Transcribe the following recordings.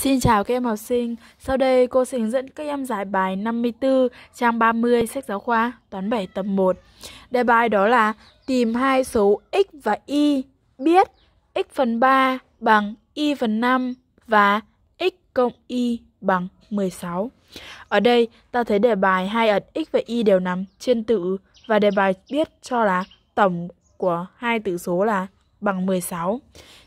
Xin chào các em học sinh, sau đây cô sẽ hướng dẫn các em giải bài 54 trang 30 sách giáo khoa toán 7 tập 1. Đề bài đó là tìm hai số x và y biết x phần 3 bằng y phần 5 và x cộng y bằng 16. Ở đây ta thấy đề bài hai ẩn x và y đều nằm trên tử và đề bài biết cho là tổng của hai tử số là bằng 16.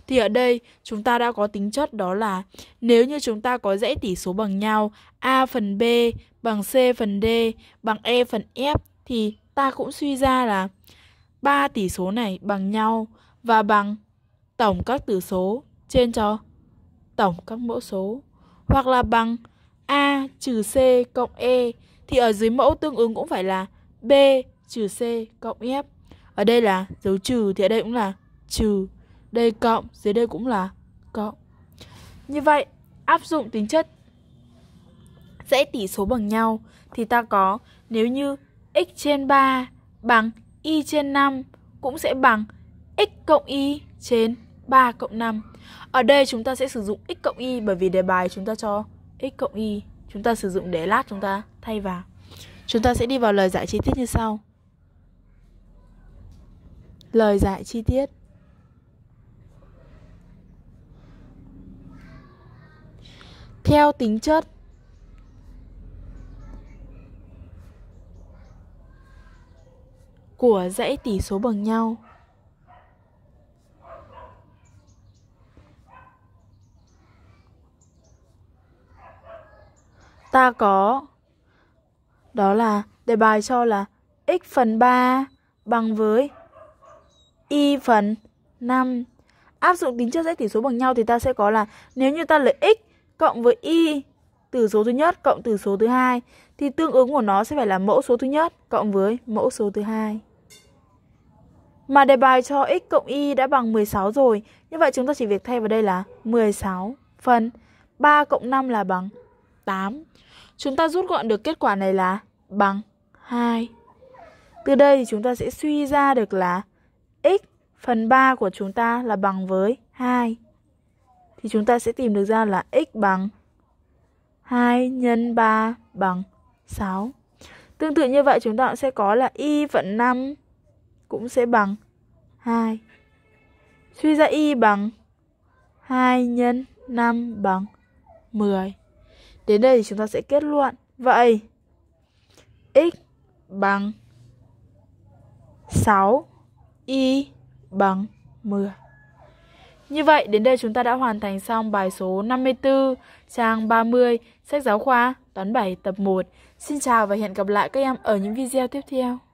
Thì ở đây chúng ta đã có tính chất đó là nếu như chúng ta có dãy tỉ số bằng nhau A phần B bằng C phần D bằng E phần F thì ta cũng suy ra là ba tỉ số này bằng nhau và bằng tổng các tử số trên cho tổng các mẫu số hoặc là bằng A trừ C cộng E thì ở dưới mẫu tương ứng cũng phải là B trừ C cộng F. Ở đây là dấu trừ thì ở đây cũng là trừ đây cộng dưới đây cũng là cộng. Như vậy, áp dụng tính chất dãy tỉ số bằng nhau thì ta có nếu như x trên 3 bằng y trên 5 cũng sẽ bằng x cộng y trên 3 cộng 5. Ở đây chúng ta sẽ sử dụng x cộng y bởi vì đề bài chúng ta cho x cộng y. Chúng ta sử dụng để lát chúng ta thay vào. Chúng ta sẽ đi vào lời giải chi tiết như sau. Lời giải chi tiết theo tính chất của dãy tỷ số bằng nhau ta có đó là đề bài cho là x phần 3 bằng với y phần 5 áp dụng tính chất dãy tỷ số bằng nhau thì ta sẽ có là nếu như ta lấy x cộng với y từ số thứ nhất cộng từ số thứ hai thì tương ứng của nó sẽ phải là mẫu số thứ nhất cộng với mẫu số thứ hai. Mà đề bài cho x cộng y đã bằng 16 rồi, như vậy chúng ta chỉ việc thay vào đây là 16 phần 3 cộng 5 là bằng 8. Chúng ta rút gọn được kết quả này là bằng 2. Từ đây thì chúng ta sẽ suy ra được là x phần 3 của chúng ta là bằng với 2 thì chúng ta sẽ tìm được ra là x bằng 2 nhân 3 bằng 6. Tương tự như vậy chúng ta sẽ có là y vận 5 cũng sẽ bằng 2. Suy ra y bằng 2 nhân 5 bằng 10. Đến đây thì chúng ta sẽ kết luận. Vậy x bằng 6, y bằng 10. Như vậy, đến đây chúng ta đã hoàn thành xong bài số 54, trang 30, sách giáo khoa, toán 7 tập 1. Xin chào và hẹn gặp lại các em ở những video tiếp theo.